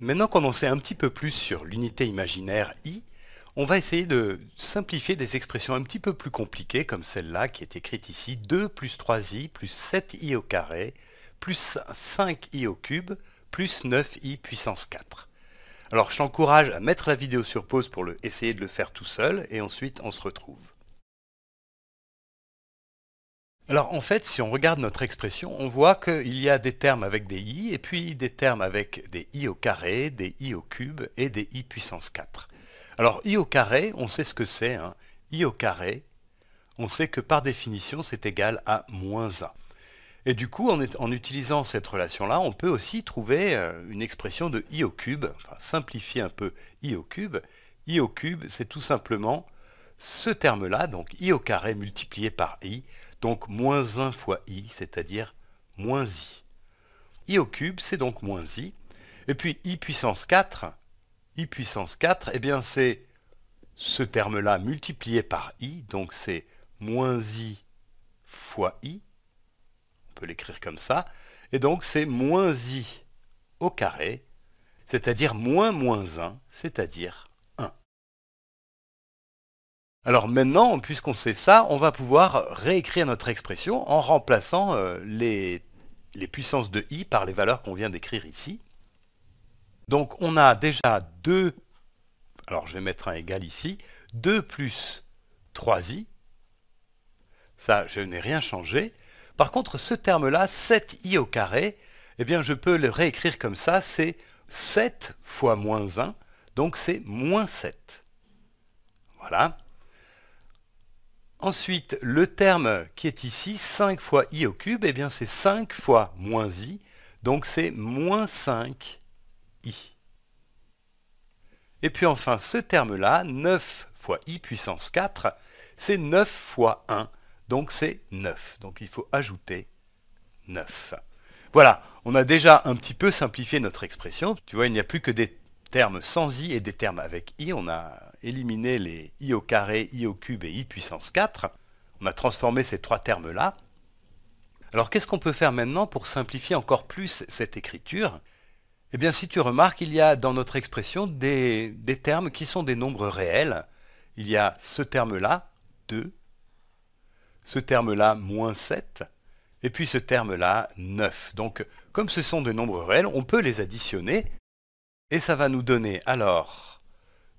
Maintenant qu'on en sait un petit peu plus sur l'unité imaginaire I, on va essayer de simplifier des expressions un petit peu plus compliquées comme celle-là qui est écrite ici 2 plus 3i plus 7i au carré plus 5i au cube plus 9i puissance 4. Alors je t'encourage à mettre la vidéo sur pause pour le, essayer de le faire tout seul et ensuite on se retrouve. Alors en fait, si on regarde notre expression, on voit qu'il y a des termes avec des i, et puis des termes avec des i au carré, des i au cube et des i puissance 4. Alors i au carré, on sait ce que c'est, hein. i au carré, on sait que par définition c'est égal à moins 1. Et du coup, en, utilisant cette relation-là, on peut aussi trouver euh, une expression de i au cube, enfin simplifier un peu i au cube. i au cube, c'est tout simplement ce terme-là, donc i au carré multiplié par i, donc moins 1 fois i, c'est-à-dire moins i. i au cube, c'est donc moins i. Et puis i puissance 4, i puissance 4, eh bien c'est ce terme-là multiplié par i, donc c'est moins i fois i, on peut l'écrire comme ça, et donc c'est moins i au carré, c'est-à-dire moins moins 1, c'est-à-dire alors maintenant, puisqu'on sait ça, on va pouvoir réécrire notre expression en remplaçant euh, les, puissances de i par les valeurs qu'on vient d'écrire ici. Donc on a déjà 2, alors je vais mettre un égal ici, 2 plus 3i, ça je n'ai rien changé. Par contre ce terme-là, 7i au carré, eh bien je peux le réécrire comme ça, c'est 7 fois moins 1, donc c'est moins 7. Voilà. Ensuite, le terme qui est ici, 5 fois i au cube, eh bien c'est 5 fois moins i, donc c'est moins 5i. Et puis enfin, ce terme-là, 9 fois i puissance 4, c'est 9 fois 1, donc c'est 9. Donc il faut ajouter 9. Voilà, on a déjà un petit peu simplifié notre expression. Tu vois, il n'y a plus que des termes sans i et des termes avec i. On a éliminer les i au carré, i au cube et i puissance 4. On a transformé ces trois termes-là. Alors qu'est-ce qu'on peut faire maintenant pour simplifier encore plus cette écriture Eh bien si tu remarques, il y a dans notre expression des, des termes qui sont des nombres réels. Il y a ce terme-là, 2, ce terme-là, moins 7, et puis ce terme-là, 9. Donc comme ce sont des nombres réels, on peut les additionner, et ça va nous donner alors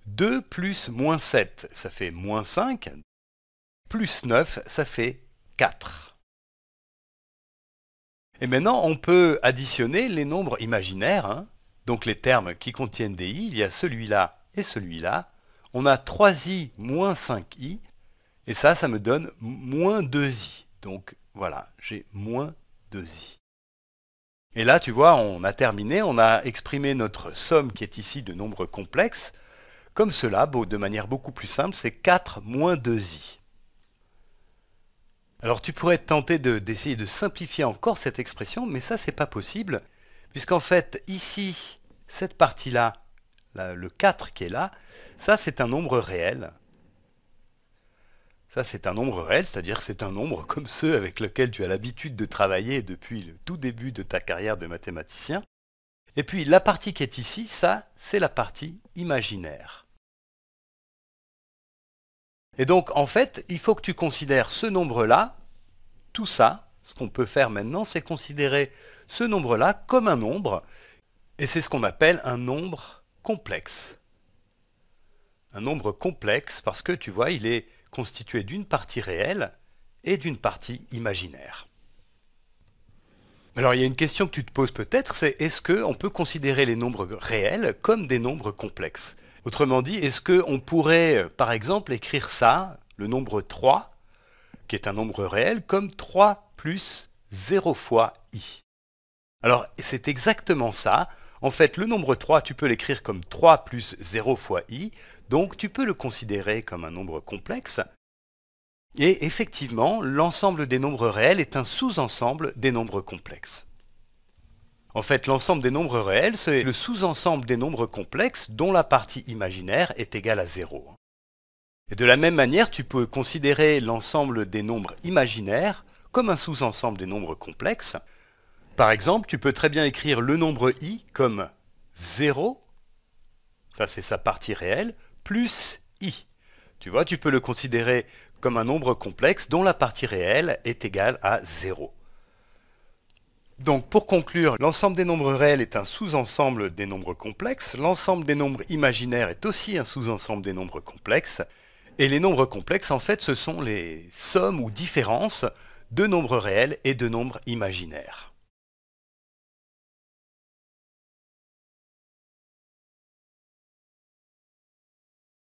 2 plus moins 7, ça fait moins 5. Plus 9, ça fait 4. Et maintenant, on peut additionner les nombres imaginaires, hein. donc les termes qui contiennent des i. Il y a celui-là et celui-là. On a 3i moins 5i, et ça, ça me donne moins 2i. Donc voilà, j'ai moins 2i. Et là, tu vois, on a terminé, on a exprimé notre somme qui est ici de nombres complexes, comme cela, de manière beaucoup plus simple, c'est 4 moins 2i. Alors tu pourrais tenter d'essayer de, simplifier encore cette expression, mais ça c'est pas possible, puisqu'en fait ici, cette partie-là, là, le 4 qui est là, ça c'est un nombre réel. Ça c'est un nombre réel, c'est-à-dire c'est un nombre comme ceux avec lesquels tu as l'habitude de travailler depuis le tout début de ta carrière de mathématicien. Et puis la partie qui est ici, ça c'est la partie imaginaire. Et donc, en fait, il faut que tu considères ce nombre-là, tout ça, ce qu'on peut faire maintenant, c'est considérer ce nombre-là comme un nombre, et c'est ce qu'on appelle un nombre complexe. Un nombre complexe parce que, tu vois, il est constitué d'une partie réelle et d'une partie imaginaire. Alors il y a une question que tu te poses peut-être, c'est est-ce qu'on peut considérer les nombres réels comme des nombres complexes Autrement dit, est-ce qu'on pourrait, par exemple, écrire ça, le nombre 3, qui est un nombre réel, comme 3 plus 0 fois i Alors, c'est exactement ça. En fait, le nombre 3, tu peux l'écrire comme 3 plus 0 fois i, donc tu peux le considérer comme un nombre complexe. Et effectivement, l'ensemble des nombres réels est un sous-ensemble des nombres complexes. En fait, l'ensemble des nombres réels, c'est le sous-ensemble des nombres complexes dont la partie imaginaire est égale à 0. de la même manière, tu peux considérer l'ensemble des nombres imaginaires comme un sous-ensemble des nombres complexes. Par exemple, tu peux très bien écrire le nombre i comme 0, ça c'est sa partie réelle, plus i. Tu vois, tu peux le considérer comme un nombre complexe dont la partie réelle est égale à 0. Donc pour conclure, l'ensemble des nombres réels est un sous-ensemble des nombres complexes, l'ensemble des nombres imaginaires est aussi un sous-ensemble des nombres complexes, et les nombres complexes en fait ce sont les sommes ou différences de nombres réels et de nombres imaginaires.